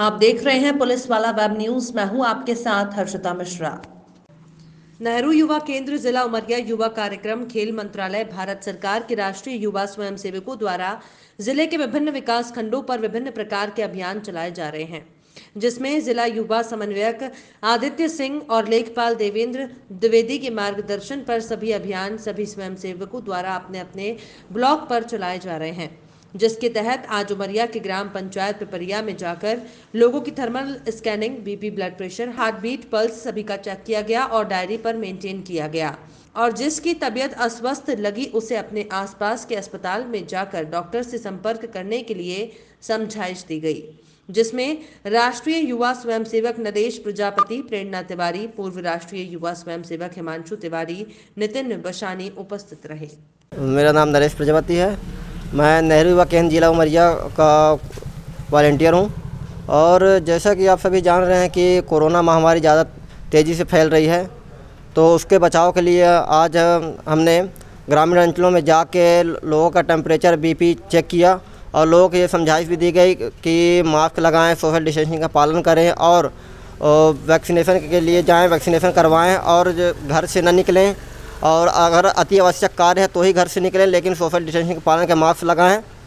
आप देख रहे हैं पुलिस वाला वेब न्यूज मैं हूं आपके साथ हर्षिता मिश्रा नेहरू युवा केंद्र जिला उमरिया युवा कार्यक्रम खेल मंत्रालय भारत सरकार के राष्ट्रीय युवा स्वयंसेवकों द्वारा जिले के विभिन्न विकास खंडों पर विभिन्न प्रकार के अभियान चलाए जा रहे हैं जिसमें जिला युवा समन्वयक आदित्य सिंह और लेखपाल देवेंद्र द्विवेदी के मार्गदर्शन पर सभी अभियान सभी स्वयंसेवकों द्वारा अपने अपने ब्लॉक पर चलाए जा रहे हैं जिसके तहत आज उमरिया के ग्राम पंचायत पिपरिया में जाकर लोगों की thermal scanning BP blood pressure heart beat pulse सभी का चेक किया गया और डायरी पर मेंटेन किया गया और जिसकी तबीयत अस्वस्थ लगी उसे अपने आसपास के अस्पताल में जाकर डॉक्टर से संपर्क करने के लिए समझाइश दी गई जिसमें राष्ट्रीय युवा स्वयंसेवक नरेश प्रजापति प्रेरणा तिवारी पूर्व राष्ट्रीय युवा स्वयंसेवक हिमांशु तिवारी नितिन बशानी उपस्थित रहे मेरा नाम नरेश प्रजापति है मैं नेहरू युवा केंद्र जिला उमरिया का वॉल्टियर हूँ और जैसा कि आप सभी जान रहे हैं कि कोरोना महामारी ज़्यादा तेज़ी से फैल रही है तो उसके बचाव के लिए आज हमने ग्रामीण अंचलों में जाके लोगों का टेम्परेचर बीपी चेक किया और लोगों को ये समझाइश भी दी गई कि मास्क लगाएं सोशल डिस्टेंसिंग का पालन करें और वैक्सीनेशन के लिए जाएं वैक्सीनेशन करवाएं और घर से न निकलें और अगर अति आवश्यक कार्य है तो ही घर से निकलें लेकिन सोशल डिस्टेंसिंग के पालन के मास्क लगाएं